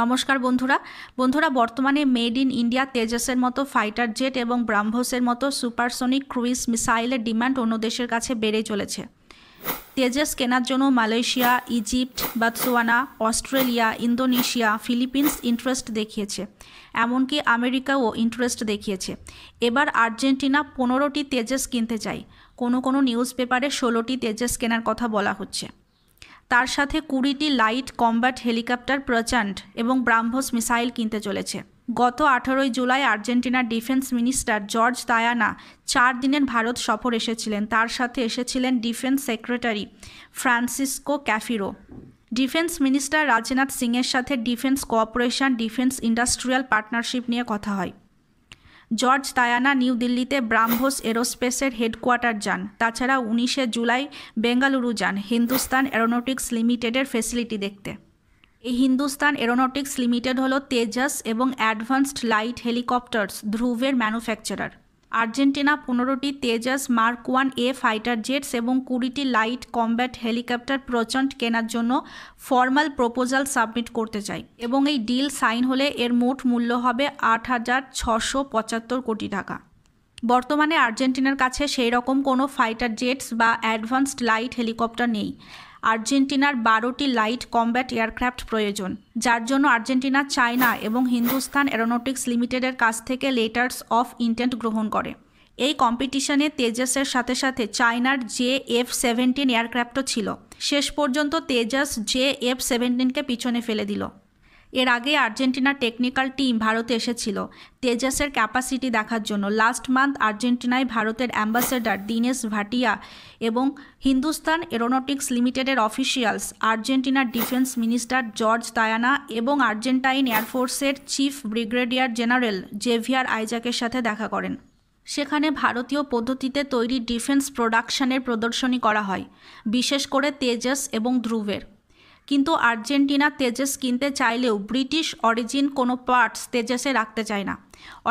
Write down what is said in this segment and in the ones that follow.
নমস্কার বন্ধুরা বন্ধুরা বর্তমানে মেড ইন ইন্ডিয়া তেজসের মতো ফাইটার জেট এবং ব্রাহ্মসের মতো সুপারসনিক ক্রুইজ মিসাইলের ডিমান্ড অন্য দেশের কাছে বেড়ে চলেছে তেজস কেনার জন্য Malaysia Egypt Botswana Australia Indonesia Philippines interest দেখিয়েছে এমনকি আমেরিকাও ইন্টারেস্ট দেখিয়েছে এবার আর্জেন্টিনা পনেরোটি তেজস কিনতে চায় কোনো কোনো নিউজ পেপারে ষোলোটি তেজস কেনার কথা বলা হচ্ছে তার সাথে কুড়িটি লাইট কম্ব্যাট হেলিকপ্টার প্রচান্ড এবং ব্রাহ্মস মিসাইল কিনতে চলেছে গত আঠারোই জুলাই আর্জেন্টিনার ডিফেন্স মিনিস্টার জর্জ দায়ানা চার দিনের ভারত সফর এসেছিলেন তার সাথে এসেছিলেন defence secretary Francisco Cafiero defence minister Rajnath সিংয়ের সাথে defence cooperation defence industrial partnership নিয়ে কথা হয় জর্জ তায়ানা নিউ দিল্লিতে ব্রাহ্মোস এরোস্পেসের হেডকোয়ার্টার যান তাছাড়া উনিশে জুলাই বেঙ্গালুরু যান হিন্দুস্তান অ্যারোনটিক্স লিমিটেডের ফেসিলিটি দেখতে এই হিন্দুস্তান এরোনটিক্স লিমিটেড হলো তেজাস এবং অ্যাডভান্সড লাইট হেলিকপ্টার্স ধ্রুবের ম্যানুফ্যাকচারার আর্জেন্টিনা পনেরোটি Tejas Mark one A fighter jets এবং কুড়িটি লাইট কমব্যাট হেলিকপ্টার প্রচণ্ড কেনার জন্য ফর্মাল প্রপোজাল সাবমিট করতে চায় এবং এই ডিল সাইন হলে এর মোট মূল্য হবে আট হাজার ছশো পঁচাত্তর কোটি টাকা বর্তমানে আর্জেন্টিনার কাছে সেই রকম কোনো ফাইটার জেটস বা অ্যাডভান্সড লাইট হেলিকপ্টার নেই আর্জেন্টিনার বারোটি লাইট কমব্যাট এয়ারক্রাফট প্রয়োজন যার জন্য আর্জেন্টিনা চায়না এবং হিন্দুস্তান অ্যারোনটিক্স লিমিটেডের কাছ থেকে লেটার্স অফ ইন্টেন্ট গ্রহণ করে এই কম্পিটিশনে তেজাসের সাথে সাথে চায়নার জে এফ সেভেন্টিন এয়ারক্রাফটও ছিল শেষ পর্যন্ত তেজাস জে এফ সেভেন্টিনকে পিছনে ফেলে দিল এর আগে আর্জেন্টিনার টেকনিক্যাল টিম ভারতে এসেছিল তেজাসের ক্যাপাসিটি দেখার জন্য লাস্ট মান্থ আর্জেন্টিনায় ভারতের অ্যাম্বাসেডার দীনেশ ভাটিয়া এবং হিন্দুস্তান এরোনটিক্স লিমিটেডের অফিসিয়ালস আর্জেন্টিনার ডিফেন্স মিনিস্টার জর্জ তায়ানা এবং আর্জেন্টাইন এয়ারফোর্সের চিফ ব্রিগেডিয়ার জেনারেল জেভিয়ার আইজাকের সাথে দেখা করেন সেখানে ভারতীয় পদ্ধতিতে তৈরি ডিফেন্স প্রোডাকশনের প্রদর্শনী করা হয় বিশেষ করে তেজস এবং ধ্রুবের কিন্তু আর্জেন্টিনা তেজেস কিনতে চাইলেও ব্রিটিশ অরিজিন কোনো পার্টস তেজেসে রাখতে চায় না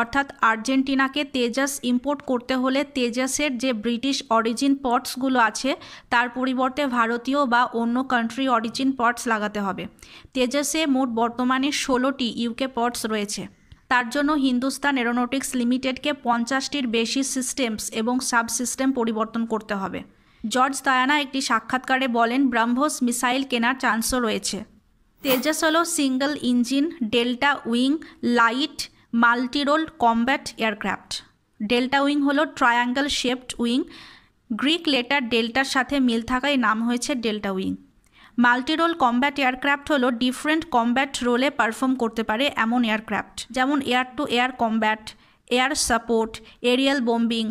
অর্থাৎ আর্জেন্টিনাকে তেজাস ইম্পোর্ট করতে হলে তেজাসের যে ব্রিটিশ অরিজিন পটসগুলো আছে তার পরিবর্তে ভারতীয় বা অন্য কান্ট্রি অরিজিন পটস লাগাতে হবে তেজাসে মোট বর্তমানে ষোলোটি ইউকে পটস রয়েছে তার জন্য হিন্দুস্তান এরোনটিক্স লিমিটেডকে পঞ্চাশটির বেশি সিস্টেমস এবং সাবসিস্টেম পরিবর্তন করতে হবে জর্জ দায়ানা একটি সাক্ষাৎকারে বলেন ব্রাহ্মোস মিসাইল কেনার চান্সও রয়েছে তেজাস হল single engine delta wing light multirole combat aircraft delta wing হলো triangle shaped wing Greek letter ডেল্টার সাথে মিল থাকায় নাম হয়েছে delta wing multirole combat aircraft হলো ডিফারেন্ট কম্ব্যাট রোলে পারফর্ম করতে পারে এমন এয়ারক্রাফট যেমন air to air combat air support aerial bombing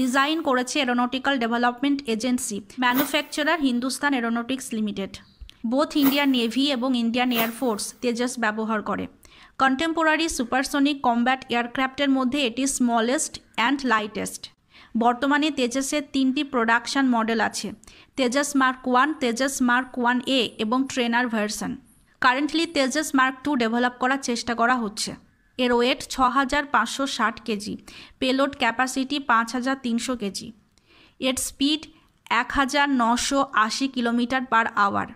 design করেছে Aeronautical Development Agency manufacturer Hindustan Aeronautics Limited both Indian navy এবং ইন্ডিয়ান এয়ারফোর্স তেজস ব্যবহার করে কন্টেম্পোরারি সুপারসনিক কম্ব্যাট এয়ারক্রাফটের মধ্যে এটি স্মলেস্ট অ্যান্ড লাইটেস্ট বর্তমানে তেজসের তিনটি প্রোডাকশন মডেল আছে Tejas Mark one Tejas Mark one A এবং trainer version currently Tejas Mark two develop করার চেষ্টা করা হচ্ছে এর ওয়েট ছ হাজার পাঁচশো ষাট কেজি পেলোড ক্যাপাসিটি পাঁচ হাজার তিনশো কেজি এর স্পিড এক হাজার নশো আশি কিলোমিটার পার আওয়ার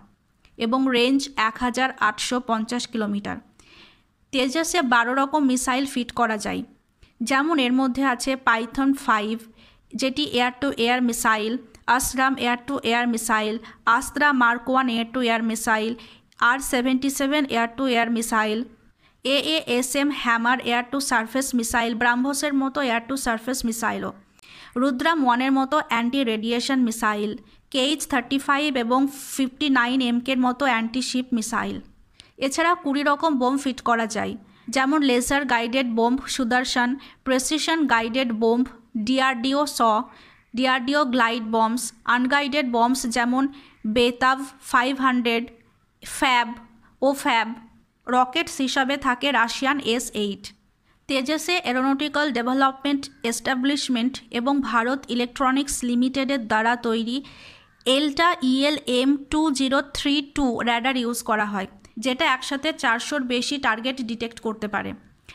এবং রেঞ্জ এক হাজার আটশো পঞ্চাশ কিলোমিটার তেজাসে বারো রকম মিসাইল ফিট করা যায় যেমন এর মধ্যে আছে পাইথন ফাইভ যেটি air to air missile ASRAAM air to air missile Astra Mark one air to air missile R seventy seven air to air missile AASM Hammer air to surface missile ব্রাহ্মসের মতো air to surface মিসাইলও রুদ্রাম ওয়ানের মতো anti radiation missile KH thirty five এবং fifty nine এমকের মতো anti sheep missile এছাড়া কুড়ি রকম বোম ফিট করা যায় যেমন laser guided bomb Sudarshan precision guided bomb DRDO স DRDO glide bombs unguided bombs যেমন বেতাব ফাইভ হান্ড্রেড ফ্যাব ও ফ্যাব রকেটস হিসাবে থাকে রাশিয়ান এস এইট তেজসে এরোনটিক্যাল ডেভেলপমেন্ট এস্টাবলিশমেন্ট এবং ভারত ইলেকট্রনিক্স লিমিটেডের দ্বারা তৈরি Elta EL M two zero three two radar use করা হয় যেটা একসাথে চারশোর বেশি টার্গেট ডিটেক্ট করতে পারে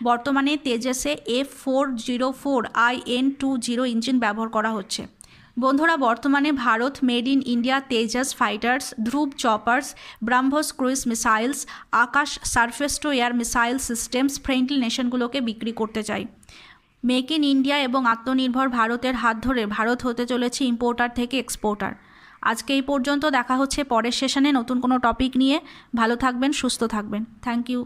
বর্তমানে তেজসে F four zero four I N two zero engine ব্যবহার করা হচ্ছে বন্ধুরা বর্তমানে Bharat made in India Tejas fighters Dhruv choppers BrahMos cruise missiles Akash surface to air missile systems friendly নেশনগুলোকে বিক্রি করতে চায় মেক ইন ইন্ডিয়া এবং আত্মনির্ভর ভারতের হাত ধরে ভারত হতে চলেছে ইম্পোর্টার থেকে এক্সপোর্টার আজকে এই পর্যন্ত দেখা হচ্ছে পরের সেশনে নতুন কোনো টপিক নিয়ে ভালো থাকবেন সুস্থ থাকবেন থ্যাংক ইউ